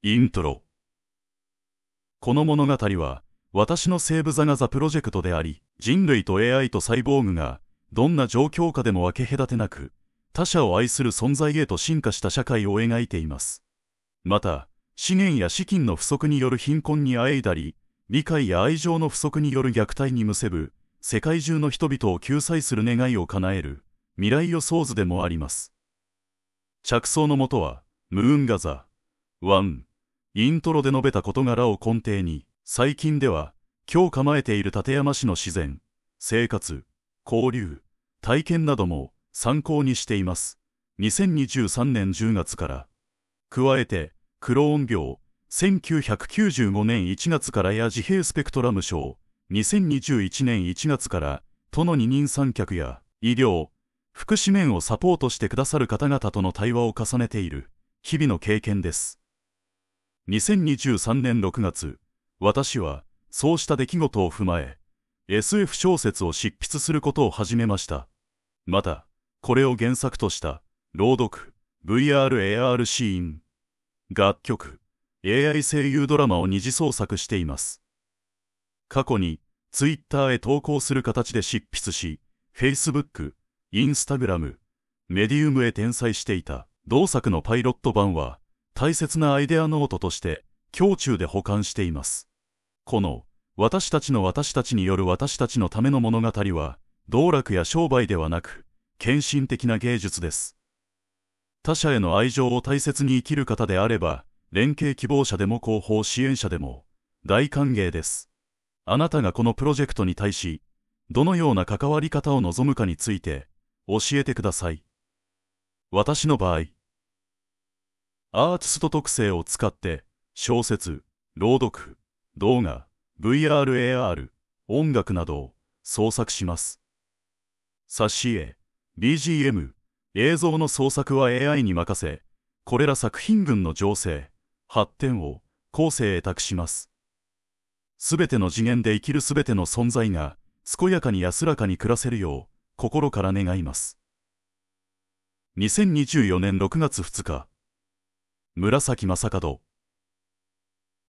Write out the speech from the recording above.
イントロこの物語は私のセーブ・ザ・ガザ・プロジェクトであり人類と AI とサイボーグがどんな状況下でも分け隔てなく他者を愛する存在へと進化した社会を描いていますまた資源や資金の不足による貧困にあえいだり理解や愛情の不足による虐待にむせぶ世界中の人々を救済する願いを叶える未来予想図でもあります着想のもとはムーンガザ1イントロで述べた事柄を根底に最近では今日構えている館山市の自然生活交流体験なども参考にしています2023年10月から加えてクローン病1995年1月からや自閉スペクトラム症2021年1月から都の二人三脚や医療福祉面をサポートしてくださる方々との対話を重ねている日々の経験です2023年6月私はそうした出来事を踏まえ SF 小説を執筆することを始めましたまたこれを原作とした朗読 VRAR シーン楽曲 AI 声優ドラマを二次創作しています過去に Twitter へ投稿する形で執筆し Facebook、Instagram、メディウムへ転載していた同作のパイロット版は大切なアイデアノートとして胸中で保管していますこの私たちの私たちによる私たちのための物語は道楽や商売ではなく献身的な芸術です他者への愛情を大切に生きる方であれば連携希望者でも広報支援者でも大歓迎ですあなたがこのプロジェクトに対しどのような関わり方を望むかについて教えてください私の場合アーティスト特性を使って小説朗読動画 VRAR 音楽などを創作します挿絵 BGM 映像の創作は AI に任せこれら作品群の情勢発展を後世へ託しますすべての次元で生きるすべての存在が健やかに安らかに暮らせるよう心から願います2024年6月2日紫正門